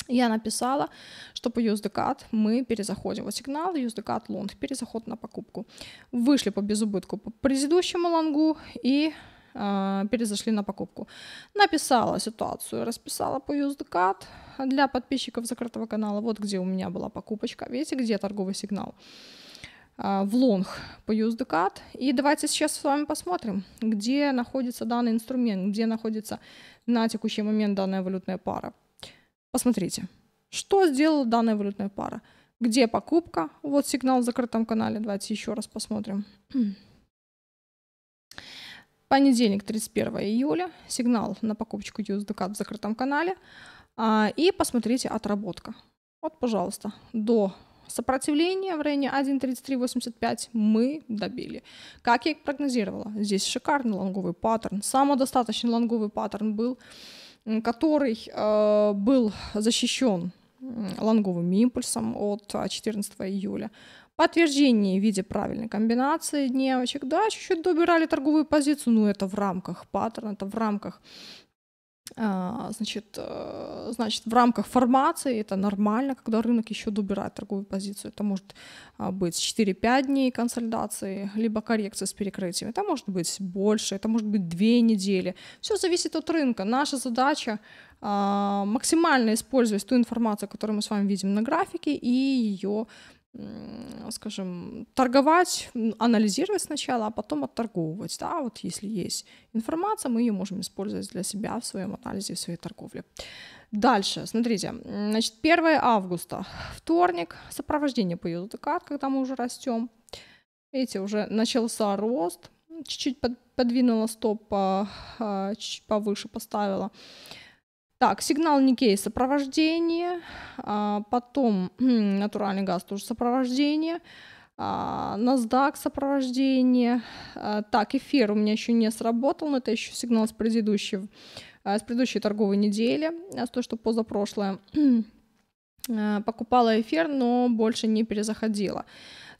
я написала, что по USDCAD мы перезаходим. Вот сигнал USDCAD лонг, перезаход на покупку. Вышли по безубытку по предыдущему лонгу и э, перезашли на покупку. Написала ситуацию, расписала по USDCAD, для подписчиков закрытого канала. Вот где у меня была покупочка. Видите, где торговый сигнал? А, в лонг по USDCAD. И давайте сейчас с вами посмотрим, где находится данный инструмент, где находится на текущий момент данная валютная пара. Посмотрите, что сделала данная валютная пара. Где покупка? Вот сигнал в закрытом канале. Давайте еще раз посмотрим. Понедельник, 31 июля. Сигнал на покупочку USDCAD в закрытом канале. А, и посмотрите отработка. Вот, пожалуйста, до сопротивления в районе 1.3385 мы добили. Как я и прогнозировала, здесь шикарный лонговый паттерн, самодостаточный лонговый паттерн был, который э, был защищен лонговым импульсом от 14 а, июля. Подтверждение в виде правильной комбинации дневочек. Да, чуть-чуть добирали торговую позицию, но это в рамках паттерна, это в рамках а, значит, э, значит, в рамках формации это нормально, когда рынок еще добирает торговую позицию. Это может а, быть 4-5 дней консолидации, либо коррекция с перекрытием. Это может быть больше, это может быть 2 недели. Все зависит от рынка. Наша задача а, максимально использовать ту информацию, которую мы с вами видим на графике, и ее скажем, торговать, анализировать сначала, а потом отторговывать. Да? Вот если есть информация, мы ее можем использовать для себя в своем анализе, в своей торговле. Дальше, смотрите, значит, 1 августа, вторник, сопровождение по UZDK, когда мы уже растем. Видите, уже начался рост, чуть-чуть подвинула стоп а, повыше, поставила. Так, сигнал Никей сопровождение, а, потом хм, натуральный газ тоже сопровождение, а, NASDAQ сопровождение. А, так, эфир у меня еще не сработал, но это еще сигнал с предыдущего с предыдущей торговой недели, с то что позапрошлое. Покупала эфир, но больше не перезаходила.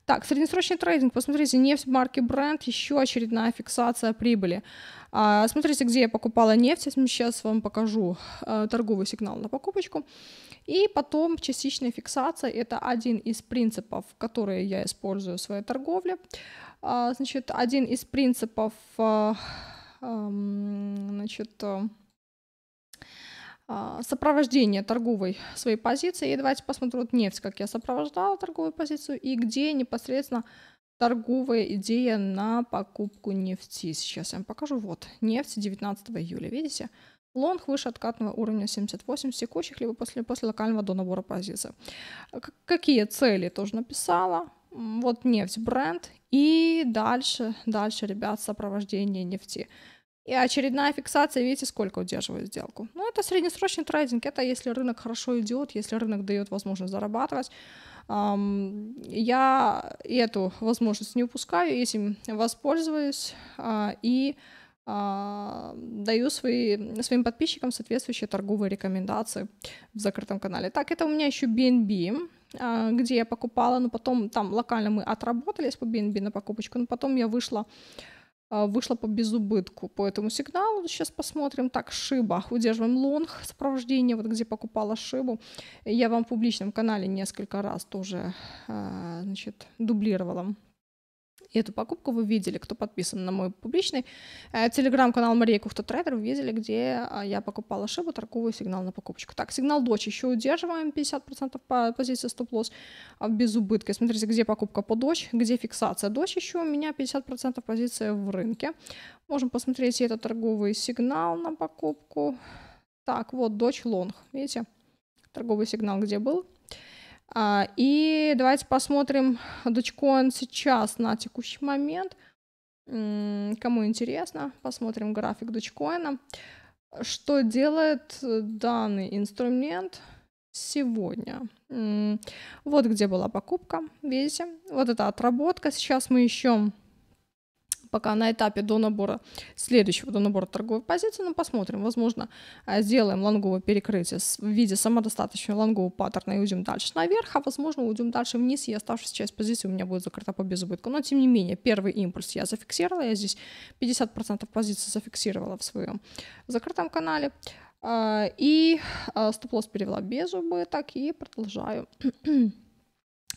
Так, среднесрочный трейдинг, посмотрите, нефть марки бренд, еще очередная фиксация прибыли. А, смотрите, где я покупала нефть, сейчас вам покажу э, торговый сигнал на покупочку. И потом частичная фиксация – это один из принципов, которые я использую в своей торговле. А, значит, один из принципов, э, эм, значит, э, сопровождения торговой своей позиции. И давайте посмотрим, вот нефть, как я сопровождала торговую позицию и где непосредственно торговая идея на покупку нефти. Сейчас я вам покажу. Вот, нефть 19 июля, видите? Лонг выше откатного уровня 78 текущих либо после, после локального до набора позиций. Какие цели тоже написала. Вот нефть бренд и дальше, дальше, ребят, сопровождение нефти. И очередная фиксация, видите, сколько удерживает сделку. Ну, это среднесрочный трейдинг, это если рынок хорошо идет, если рынок дает возможность зарабатывать. Я эту возможность не упускаю, этим воспользуюсь а, и а, даю свои, своим подписчикам соответствующие торговые рекомендации в закрытом канале. Так, это у меня еще BNB, а, где я покупала, но потом там локально мы отработались по BNB на покупочку, но потом я вышла а, вышла по безубытку по этому сигналу. Сейчас посмотрим. Так, шиба. Удерживаем лонг сопровождение, вот где покупала шибу. Я вам в публичном канале несколько раз тоже а, значит, дублировала и эту покупку вы видели, кто подписан на мой публичный э, телеграм-канал Мария Кухта Трейдер, вы видели, где а, я покупала шибу, торговый сигнал на покупочку. Так, сигнал дочь еще удерживаем 50% по позиции стоп-лосс а, без убытка. Смотрите, где покупка по дочь, где фиксация дочь еще у меня 50% позиция в рынке. Можем посмотреть этот торговый сигнал на покупку. Так, вот дочь лонг, видите, торговый сигнал где был – а, и давайте посмотрим дочкоин сейчас на текущий момент. Кому интересно, посмотрим график дочкоина. Что делает э, данный инструмент сегодня? Вот где была покупка, видите? Вот это отработка. Сейчас мы ищем пока на этапе до набора следующего, до набора торговой позиции, но посмотрим, возможно, э, сделаем лонговое перекрытие в виде самодостаточного лонгового паттерна и уйдем дальше наверх, а возможно уйдем дальше вниз, и оставшаяся часть позиции у меня будет закрыта по безубытку, но тем не менее, первый импульс я зафиксировала, я здесь 50% позиции зафиксировала в своем закрытом канале, э, и э, стоп-лосс перевела без убыток и продолжаю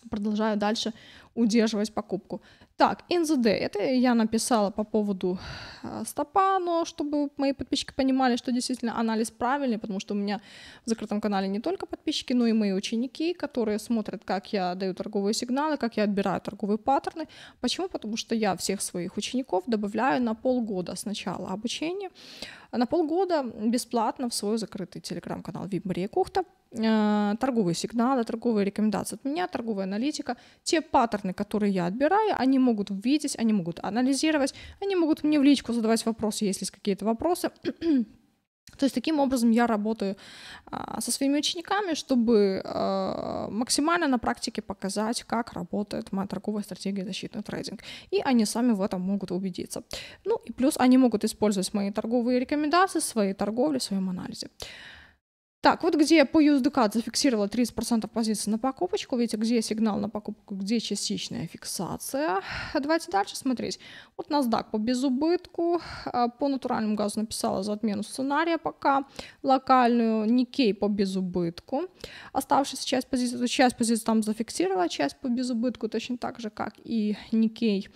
продолжаю дальше удерживать покупку. Так, in the day. Это я написала по поводу э, стопа, но чтобы мои подписчики понимали, что действительно анализ правильный, потому что у меня в закрытом канале не только подписчики, но и мои ученики, которые смотрят, как я даю торговые сигналы, как я отбираю торговые паттерны. Почему? Потому что я всех своих учеников добавляю на полгода сначала обучение, на полгода бесплатно в свой закрытый телеграм-канал VIP Кухта э, торговые сигналы, торговые рекомендации от меня, торговая аналитика, те паттерны, стандартные, которые я отбираю, они могут видеть, они могут анализировать, они могут мне в личку задавать вопросы, если есть какие-то вопросы. То есть таким образом я работаю а, со своими учениками, чтобы а, максимально на практике показать, как работает моя торговая стратегия защитный трейдинг. И они сами в этом могут убедиться. Ну и плюс они могут использовать мои торговые рекомендации, свои торговли, в своем анализе. Так, вот где по USDK зафиксировала 30% позиций на покупочку, видите, где сигнал на покупку, где частичная фиксация. Давайте дальше смотреть. Вот NASDAQ по безубытку, э, по натуральному газу написала за отмену сценария пока, локальную, Никей по безубытку. Оставшаяся часть позиций, часть позиций там зафиксировала, часть по безубытку, точно так же, как и Никей.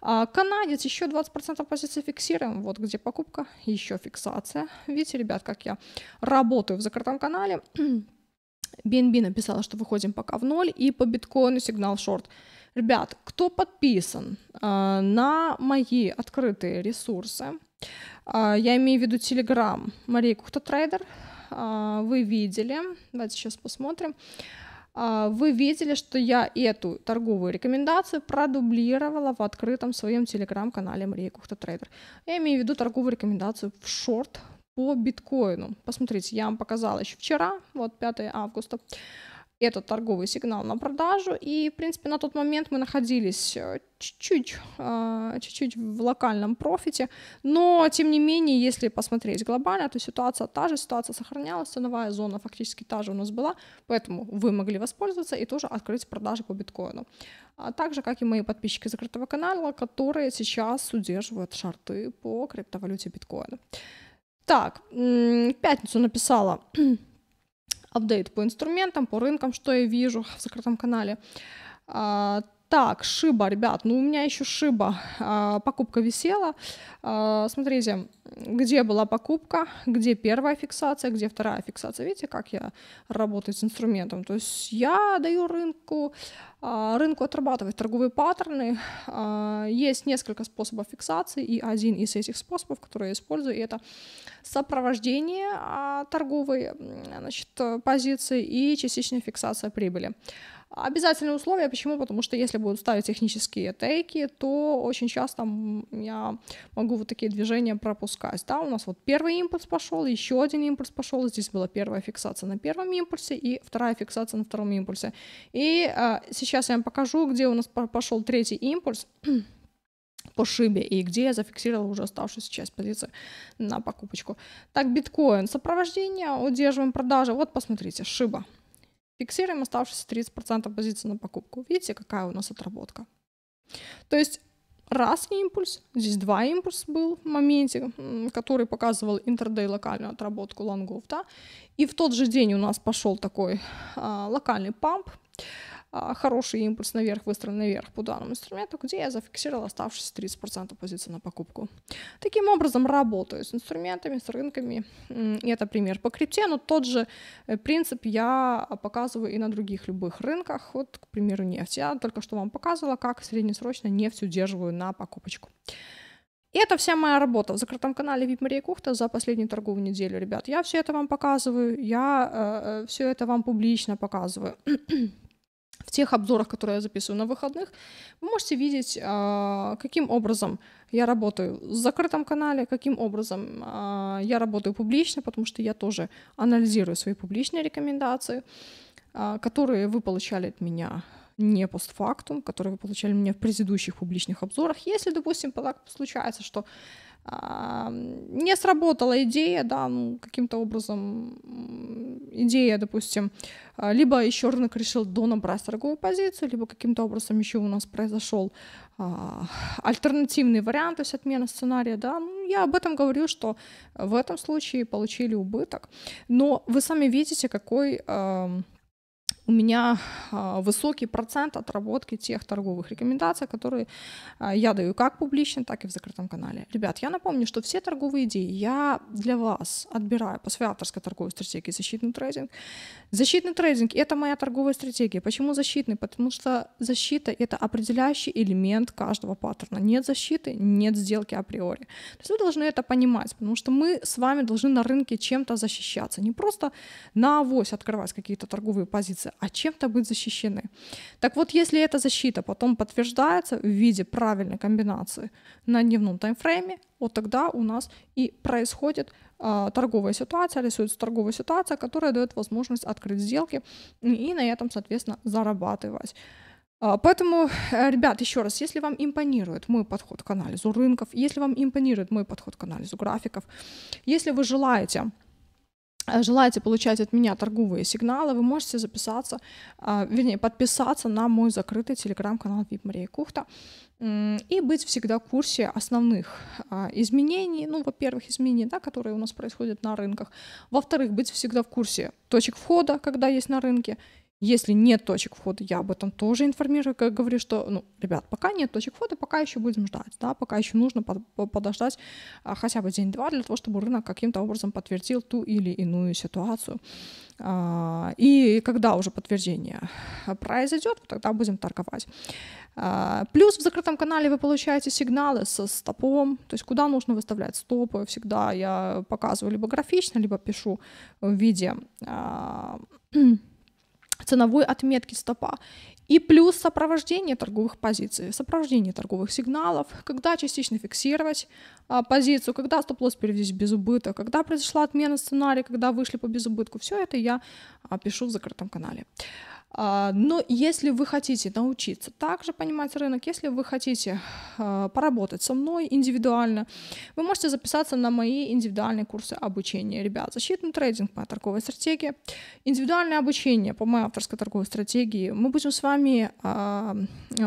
А канадец еще 20% позиции фиксируем. Вот где покупка, еще фиксация. Видите, ребят, как я работаю в закрытом канале. BNB написала, что выходим пока в ноль, и по биткоину сигнал шорт. Ребят, кто подписан э, на мои открытые ресурсы, э, я имею в виду Telegram, Мария Кухта Трейдер, э, а, вы видели, давайте сейчас посмотрим, а, вы видели, что я эту торговую рекомендацию продублировала в открытом своем телеграм-канале Мария Кухта Трейдер. Я имею в виду торговую рекомендацию в шорт по биткоину. Посмотрите, я вам показала еще вчера, вот 5 августа этот торговый сигнал на продажу. И, в принципе, на тот момент мы находились э, чуть-чуть, э, чуть-чуть в локальном профите, но, тем не менее, если посмотреть глобально, то ситуация та же, ситуация сохранялась, ценовая зона фактически та же у нас была, поэтому вы могли воспользоваться и тоже открыть продажи по биткоину. А также, как и мои подписчики закрытого канала, которые сейчас удерживают шарты по криптовалюте биткоина. Так, в пятницу написала апдейт по инструментам, по рынкам, что я вижу в закрытом канале. А, так, шиба, ребят, ну у меня еще шиба. А, покупка висела. А, смотрите, где была покупка, где первая фиксация, где вторая фиксация. Видите, как я работаю с инструментом? То есть я даю рынку, а, рынку отрабатывать торговые паттерны. А, есть несколько способов фиксации, и один из этих способов, который я использую, это сопровождение а, торговой значит, позиции и частичная фиксация прибыли. Обязательное условие, почему? Потому что если будут ставить технические тейки, то очень часто я могу вот такие движения пропускать. Да, у нас вот первый импульс пошел, еще один импульс пошел, здесь была первая фиксация на первом импульсе и вторая фиксация на втором импульсе. И а, сейчас я вам покажу, где у нас пошел третий импульс по шибе, и где я зафиксировала уже оставшуюся часть позиции на покупочку. Так, биткоин, сопровождение, удерживаем продажи. Вот, посмотрите, шиба. Фиксируем оставшиеся 30% позиции на покупку. Видите, какая у нас отработка. То есть раз импульс, здесь два импульса был в моменте, который показывал интердей локальную отработку лонгов, да, и в тот же день у нас пошел такой а, локальный памп, а, хороший импульс наверх, выстрел наверх по данному инструменту, где я зафиксировала оставшиеся 30% позиции на покупку. Таким образом, работаю с инструментами, с рынками. И это пример по крипте, но тот же э, принцип я показываю и на других любых рынках. Вот, к примеру, нефть. Я только что вам показывала, как среднесрочно нефть удерживаю на покупочку. И это вся моя работа в закрытом канале VIP Мария Кухта за последнюю торговую неделю, ребят. Я все это вам показываю, я э, э все это вам публично показываю в тех обзорах, которые я записываю на выходных, вы можете видеть, а, каким образом я работаю в закрытом канале, каким образом а, я работаю публично, потому что я тоже анализирую свои публичные рекомендации, а, которые вы получали от меня не постфактум, которые вы получали у меня в предыдущих публичных обзорах. Если, допустим, так случается, что не сработала идея, да, ну, каким-то образом идея, допустим, а, либо еще рынок решил донабрать торговую позицию, либо каким-то образом еще у нас произошел а, альтернативный вариант, то есть отмена сценария, да, ну, я об этом говорю, что в этом случае получили убыток, но вы сами видите, какой... А, у меня а, высокий процент отработки тех торговых рекомендаций, которые а, я даю как публично, так и в закрытом канале. Ребят, я напомню, что все торговые идеи я для вас отбираю по своей авторской торговой стратегии защитный трейдинг. Защитный трейдинг — это моя торговая стратегия. Почему защитный? Потому что защита — это определяющий элемент каждого паттерна. Нет защиты, нет сделки априори. То есть вы должны это понимать, потому что мы с вами должны на рынке чем-то защищаться. Не просто на авось открывать какие-то торговые позиции, а чем-то быть защищены. Так вот, если эта защита потом подтверждается в виде правильной комбинации на дневном таймфрейме, вот тогда у нас и происходит э, торговая ситуация, рисуется торговая ситуация, которая дает возможность открыть сделки и на этом, соответственно, зарабатывать. А, поэтому, э, ребят, еще раз, если вам импонирует мой подход к анализу рынков, если вам импонирует мой подход к анализу графиков, если вы желаете Э, желаете получать от меня торговые сигналы, вы можете записаться, э, вернее, подписаться на мой закрытый телеграм-канал VIP Мария Кухта и быть всегда в курсе основных э, изменений, ну, во-первых, изменений, да, которые у нас происходят на рынках, во-вторых, быть всегда в курсе точек входа, когда есть на рынке, если нет точек входа, я об этом тоже информирую, как говорю, что, ну, ребят, пока нет точек входа, пока еще будем ждать, да, пока еще нужно подождать а, хотя бы день-два для того, чтобы рынок каким-то образом подтвердил ту или иную ситуацию. А, и когда уже подтверждение произойдет, тогда будем торговать. А, плюс в закрытом канале вы получаете сигналы со стопом, то есть куда нужно выставлять стопы. Всегда я показываю либо графично, либо пишу в виде ценовой отметки стопа. И плюс сопровождение торговых позиций, сопровождение торговых сигналов, когда частично фиксировать а, позицию, когда стоп-лосс перевелись без убыток, когда произошла отмена сценария, когда вышли по безубытку. Все это я а, пишу в закрытом канале. А, но если вы хотите научиться также понимать рынок, если вы хотите а, поработать со мной индивидуально, вы можете записаться на мои индивидуальные курсы обучения. Ребят, защитный трейдинг, моя торговая стратегия, индивидуальное обучение по моей авторской торговой стратегии. Мы будем с вами а,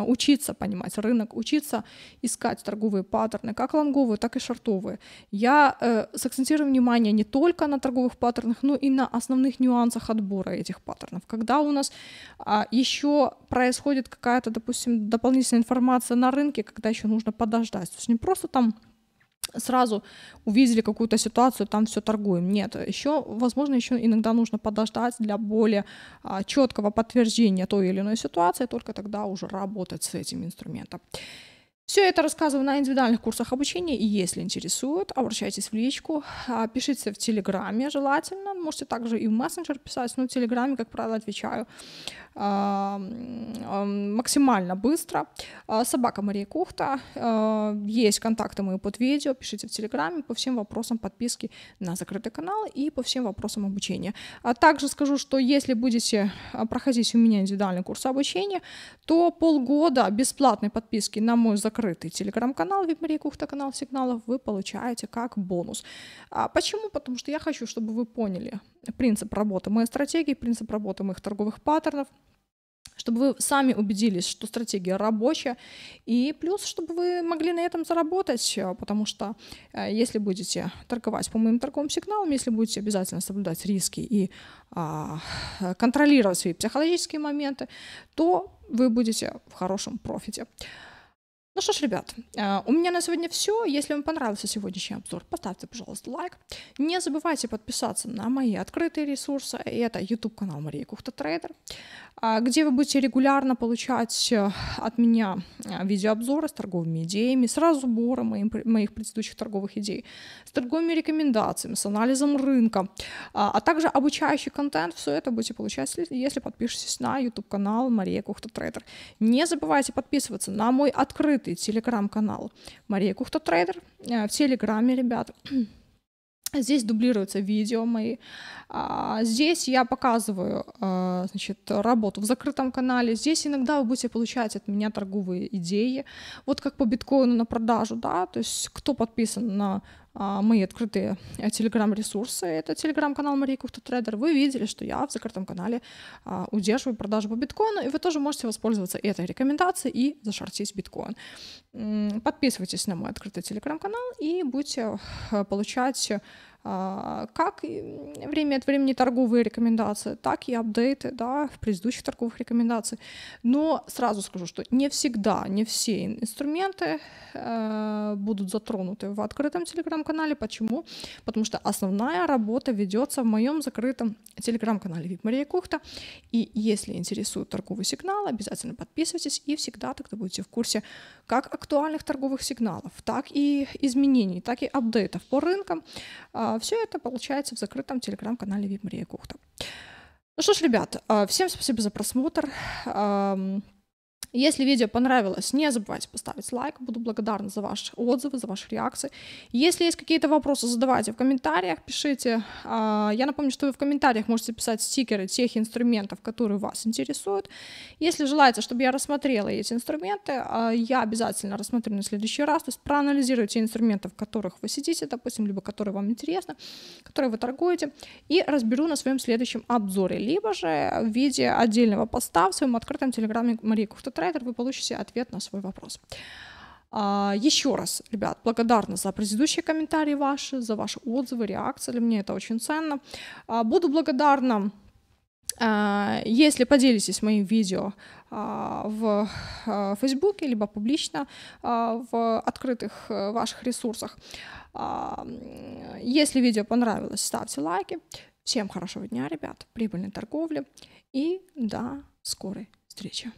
учиться понимать рынок, учиться искать торговые паттерны, как лонговые, так и шортовые. Я э, сакцентирую внимание не только на торговых паттернах, но и на основных нюансах отбора этих паттернов. Когда у нас а еще происходит какая-то, допустим, дополнительная информация на рынке, когда еще нужно подождать. То есть не просто там сразу увидели какую-то ситуацию, там все торгуем. Нет, еще, возможно, еще иногда нужно подождать для более а, четкого подтверждения той или иной ситуации, только тогда уже работать с этим инструментом. Все это рассказываю на индивидуальных курсах обучения, и если интересует, обращайтесь в личку, пишите в Телеграме желательно, можете также и в мессенджер писать, но в Телеграме, как правило, отвечаю максимально быстро. А, собака Мария Кухта. А, есть контакты мои под видео. Пишите в Телеграме по всем вопросам подписки на закрытый канал и по всем вопросам обучения. А также скажу, что если будете а, проходить у меня индивидуальный курс обучения, то полгода бесплатной подписки на мой закрытый Телеграм-канал Вип Мария Кухта, канал сигналов, вы получаете как бонус. А почему? Потому что я хочу, чтобы вы поняли принцип работы моей стратегии, принцип работы моих торговых паттернов – чтобы вы сами убедились, что стратегия рабочая, и плюс, чтобы вы могли на этом заработать, э, потому что э, если будете торговать по моим торговым сигналам, если будете обязательно соблюдать риски и а, контролировать свои психологические моменты, то вы будете в хорошем профите. Ну что ж, ребят, э, у меня на сегодня все. Если вам понравился сегодняшний обзор, поставьте, пожалуйста, лайк. Не забывайте подписаться на мои открытые ресурсы. И Это YouTube-канал Мария Кухта Трейдер, а, где вы будете регулярно получать э, от меня э, видеообзоры с торговыми идеями, с разбором моих предыдущих торговых идей, с торговыми рекомендациями, с анализом рынка, а, а также обучающий контент. Все это будете получать, если подпишетесь на YouTube-канал Мария Кухта Трейдер. Не забывайте подписываться на мой открытый открытый телеграм-канал Мария Кухта Трейдер э, в телеграме, ребят. Здесь дублируются видео мои. А, здесь я показываю э, значит, работу в закрытом канале. Здесь иногда вы будете получать от меня торговые идеи. Вот как по биткоину на продажу, да, то есть кто подписан на а, мои открытые э, телеграм-ресурсы, это телеграм-канал Марии Кухта-трейдер, вы видели, что я в закрытом канале а, удерживаю продажу по биткоину, и вы тоже можете воспользоваться этой рекомендацией и зашортить биткоин. Подписывайтесь на мой открытый телеграм-канал и будете э, получать а, как время от времени торговые рекомендации, так и апдейты да, в предыдущих торговых рекомендациях. Но сразу скажу, что не всегда, не все инструменты э, будут затронуты в открытом телеграм-канале. Почему? Потому что основная работа ведется в моем закрытом телеграм-канале VIP Мария Кухта. И если интересует торговый сигнал, обязательно подписывайтесь и всегда тогда будете в курсе как актуальных торговых сигналов, так и изменений, так и апдейтов по рынкам. А, а Все это получается в закрытом телеграм-канале Вимария Кухта. Ну что ж, ребят, а, всем спасибо за просмотр. Если видео понравилось, не забывайте поставить лайк, буду благодарна за ваши отзывы, за ваши реакции. Если есть какие-то вопросы, задавайте в комментариях, пишите. А, я напомню, что вы в комментариях можете писать стикеры тех инструментов, которые вас интересуют. Если желаете, чтобы я рассмотрела эти инструменты, а, я обязательно рассмотрю на следующий раз, то есть проанализирую те инструменты, в которых вы сидите, допустим, либо которые вам интересны, которые вы торгуете, и разберу на своем следующем обзоре, либо же в виде отдельного поста в своем открытом телеграме Марии Кухтата Ghostwriter, вы получите ответ на свой вопрос. А, Еще раз, ребят, благодарна за предыдущие комментарии ваши, за ваши отзывы, реакции. Для меня это очень ценно. А, буду благодарна, а, если поделитесь моим видео в Фейсбуке, либо публично в открытых э, ваших ресурсах. Если видео понравилось, ставьте лайки. Всем хорошего дня, ребят, прибыльной торговли и до скорой встречи.